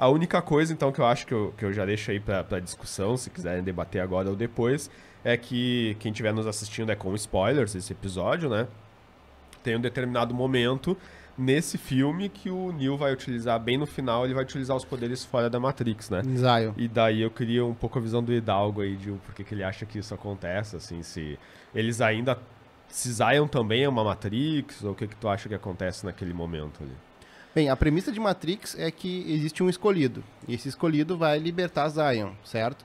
A única coisa, então, que eu acho que eu, que eu já deixo aí para discussão, se quiserem debater agora ou depois, é que quem estiver nos assistindo é com spoilers esse episódio, né? Tem um determinado momento nesse filme que o Neo vai utilizar bem no final, ele vai utilizar os poderes fora da Matrix, né? Zion. E daí eu queria um pouco a visão do Hidalgo aí de por que ele acha que isso acontece, assim, se eles ainda se Zion também é uma Matrix, ou o que que tu acha que acontece naquele momento ali? Bem, a premissa de Matrix é que existe um escolhido. E esse escolhido vai libertar Zion, certo?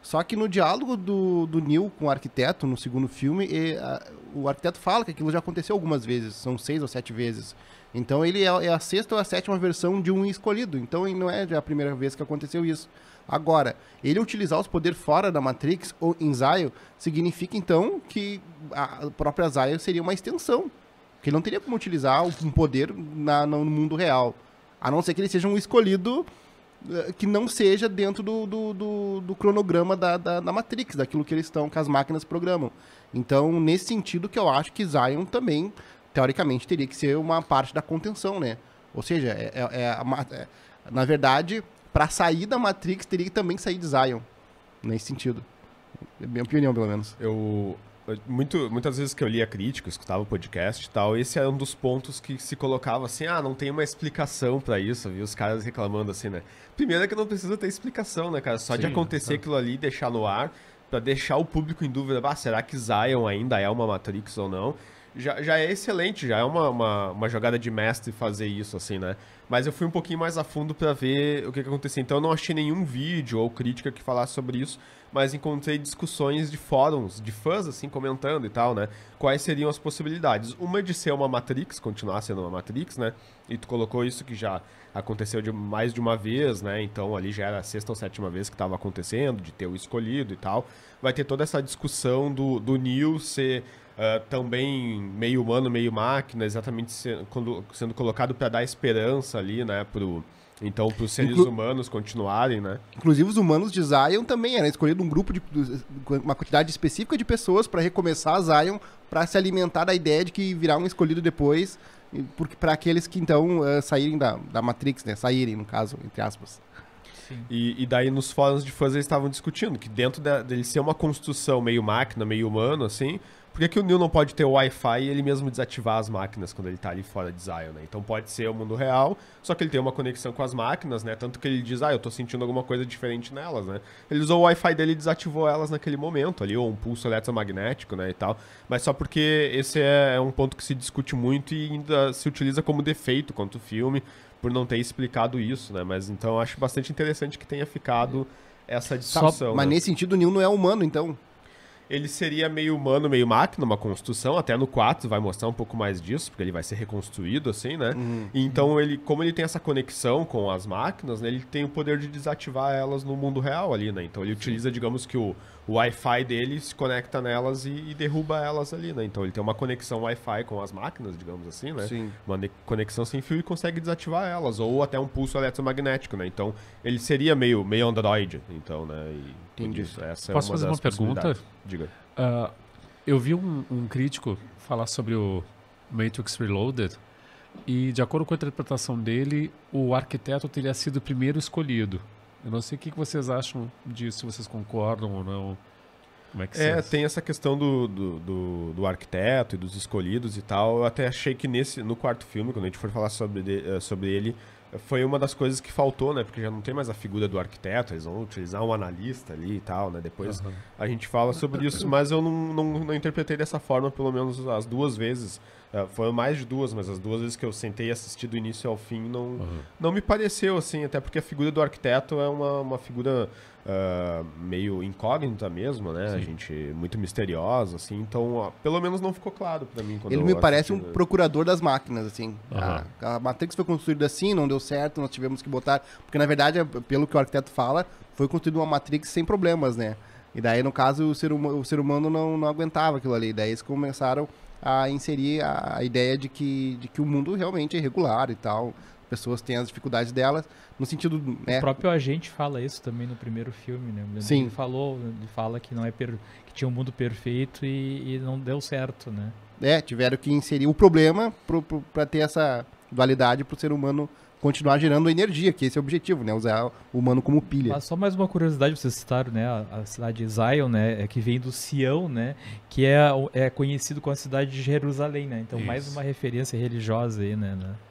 Só que no diálogo do, do Neil com o arquiteto, no segundo filme, a, o arquiteto fala que aquilo já aconteceu algumas vezes, são seis ou sete vezes. Então ele é, é a sexta ou a sétima versão de um escolhido. Então não é a primeira vez que aconteceu isso. Agora, ele utilizar os poderes fora da Matrix ou em Zion significa então que a própria Zion seria uma extensão porque ele não teria como utilizar um poder na, no mundo real. A não ser que ele seja um escolhido eh, que não seja dentro do, do, do, do cronograma da, da, da, Matrix, daquilo que eles estão, que as máquinas programam. Então, nesse sentido que eu acho que Zion também, teoricamente, teria que ser uma parte da contenção, né? Ou seja, é, é, é, é na verdade, para sair da Matrix, teria que também sair de Zion, nesse sentido. É minha opinião, pelo menos. Eu, muito, muitas vezes que eu lia crítica, escutava podcast e tal, esse era é um dos pontos que se colocava assim, ah, não tem uma explicação para isso, viu? Os caras reclamando assim, né? Primeiro é que não precisa ter explicação, né, cara? Só Sim, de acontecer tá. aquilo ali e deixar no ar, para deixar o público em dúvida, ah, será que Zion ainda é uma Matrix ou não? já, já é excelente, já é uma, uma, uma, jogada de mestre fazer isso, assim, né? Mas eu fui um pouquinho mais a fundo para ver o que, que acontecia. Então eu não achei nenhum vídeo ou crítica que falasse sobre isso, mas encontrei discussões de fóruns, de fãs, assim, comentando e tal, né? Quais seriam as possibilidades. Uma de ser uma Matrix, continuar sendo uma Matrix, né? E tu colocou isso que já aconteceu de mais de uma vez, né? Então ali já era a sexta ou sétima vez que estava acontecendo, de ter o escolhido e tal. Vai ter toda essa discussão do, do Neo ser uh, também meio humano, meio máquina, exatamente sendo sendo colocado para dar esperança ali, né, pro, então, para os seres Inclu... humanos continuarem, né? Inclusive, os humanos de Zion também era escolhido um grupo de uma quantidade específica de pessoas para recomeçar Zion, para se alimentar da ideia de que virá um escolhido depois, para aqueles que então uh, saírem da, da Matrix, né? Saírem, no caso, entre aspas. E, e, daí nos fóruns de fãs eles estavam discutindo que dentro de, dele ser uma construção meio máquina, meio humano, assim, por que, que o Neil não pode ter o Wi-Fi e ele mesmo desativar as máquinas quando ele tá ali fora de Zion, né? Então pode ser o mundo real, só que ele tem uma conexão com as máquinas, né? Tanto que ele diz, ah, eu tô sentindo alguma coisa diferente nelas, né? Ele usou o Wi-Fi dele e desativou elas naquele momento ali, ou um pulso eletromagnético, né, e tal. Mas só porque esse é, é um ponto que se discute muito e ainda se utiliza como defeito quanto filme, por não ter explicado isso, né? Mas então acho bastante interessante que tenha ficado essa discussão. Só, mas né? nesse sentido, o Neil não é humano, então ele seria meio humano, meio máquina, uma construção, até no 4 vai mostrar um pouco mais disso, porque ele vai ser reconstruído, assim, né? Uhum. Então, ele, como ele tem essa conexão com as máquinas, né, ele tem o poder de desativar elas no mundo real ali, né? Então, ele Sim. utiliza, digamos que o, o Wi-Fi dele se conecta nelas e, e, derruba elas ali, né? Então, ele tem uma conexão Wi-Fi com as máquinas, digamos assim, né? Sim. Uma conexão sem fio e consegue desativar elas, ou até um pulso eletromagnético, né? Então, ele seria meio, meio android, então, né? E... Entendi. Isso, essa é Posso é uma fazer uma pergunta? Diga. Uh, eu vi um, um, crítico falar sobre o Matrix Reloaded e, de acordo com a interpretação dele, o arquiteto teria sido o primeiro escolhido. Eu não sei o que vocês acham disso, se vocês concordam ou não. Como é, que é tem essa questão do, do, do, do, arquiteto e dos escolhidos e tal. Eu até achei que nesse, no quarto filme, quando a gente for falar sobre, de, eh, sobre ele, foi uma das coisas que faltou, né? Porque já não tem mais a figura do arquiteto, eles vão utilizar um analista ali e tal, né? Depois uhum. a gente fala sobre isso, mas eu não, não, não, interpretei dessa forma, pelo menos as duas vezes. Uh, é, foram mais de duas, mas as duas vezes que eu sentei e assisti do início ao fim não, uhum. não me pareceu, assim, até porque a figura do arquiteto é uma, uma figura uh, meio incógnita mesmo, né? Sim. A gente muito misteriosa, assim, então pelo menos não ficou claro para mim. Ele me assisti, parece um né? procurador das máquinas, assim. Uhum. A, a Matrix foi construída assim, não deu certo, nós tivemos que botar. Porque na verdade, pelo que o arquiteto fala, foi construído uma Matrix sem problemas, né? E daí, no caso, o ser, o ser humano não, não aguentava aquilo ali. Daí eles começaram a inserir a, a ideia de que, de que o mundo realmente é irregular e tal pessoas têm as dificuldades delas, no sentido... Né? O próprio agente fala isso também no primeiro filme, né? Sim. Ele falou, ele fala que não é per... que tinha um mundo perfeito e, e não deu certo, né? É, tiveram que inserir o problema para ter essa dualidade para o ser humano continuar gerando energia, que esse é o objetivo, né? Usar o humano como pilha. Ah, só mais uma curiosidade, vocês citaram, né? A, a cidade de Zion, né? É que vem do Sião, né? Que é, é conhecido como a cidade de Jerusalém, né? Então, Isso. mais uma referência religiosa aí, né? né?